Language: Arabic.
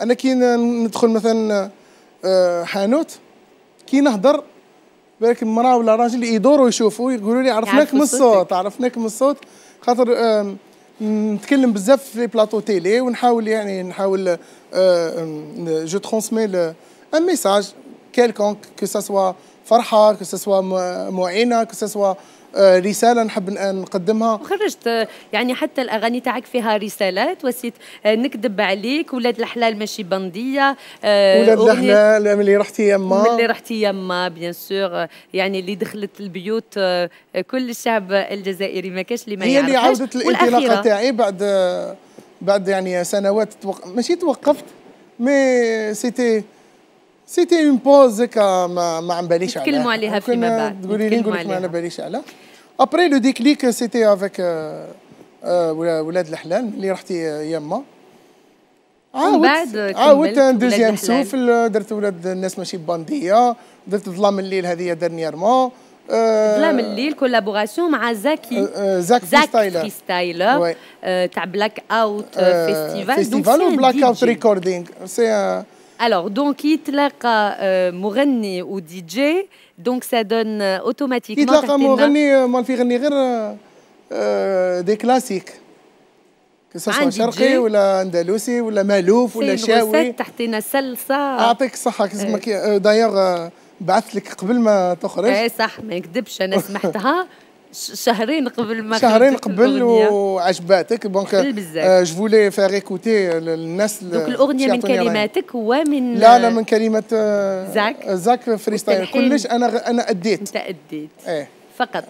انا كي ندخل مثلا آه، حانوت كي نهضر بالك مراه ولا راجل يدوروا يشوفوا يقولوا لي عرفناك من الصوت عرفناك من الصوت خاطر نتكلم بزاف في بلاطو تيلي ونحاول يعني نحاول آه، جو ترونسمي ان ميساج كيلكونك كو سا سوا فرحه كو سوا معينه كو سوا آه، رساله نحب آه، نقدمها وخرجت آه، يعني حتى الاغاني تاعك فيها رسالات وسيت نكذب عليك ولاد الحلال ماشي بنديه ولاد الحلال ملي رحتي يما ملي رحتي يما بيان سور يعني اللي دخلت البيوت كل الشعب الجزائري ما كاش اللي ما هي اللي عاودت الانطلاقه تاعي بعد بعد يعني سنوات توق... ماشي توقفت مي سيتي سيتي اون بوز هكا ما, ما عم باليش عليها تكلموا عليها فيما بعد تقولي لي نقول لك ما انا باليش عليها ابري لو ديكليك سيتي افيك ولاد الحلال اللي رحتي يما عاودت عاودت ان دوزيام سوفل درت ولاد الناس ماشي بانديه درت ظلام الليل هذه ديرنييرمون ظلام الليل كولابوراسيون مع زاكي زاك فريستايلر فريستايلر تاع بلاك اوت فيستيفال فيستيفال بلاك اوت ريكوردينغ سي Alors, donc, يتلاقى مغني euh, ou DJ, donc ça donne euh, automatiquement. يتلاقى مغني مالفي يغني غير دي كلاسيك. سواء شرقي ولا اندلسي ولا مالوف ولا شاوي تحتنا سلسه اعطيك الصحة كيما دايوغ بعثت لك قبل ما تخرج اي صح ما نكذبش انا سمعتها. شهرين قبل ما شهرين قبل وعجباتك دونك جو فولي فيغ ايكوتي الناس دونك الاغنيه من كلماتك من لا لا euh, من كلمات زاك زاك فريستايل كلش انا انا اديت انت اديت ايه فقط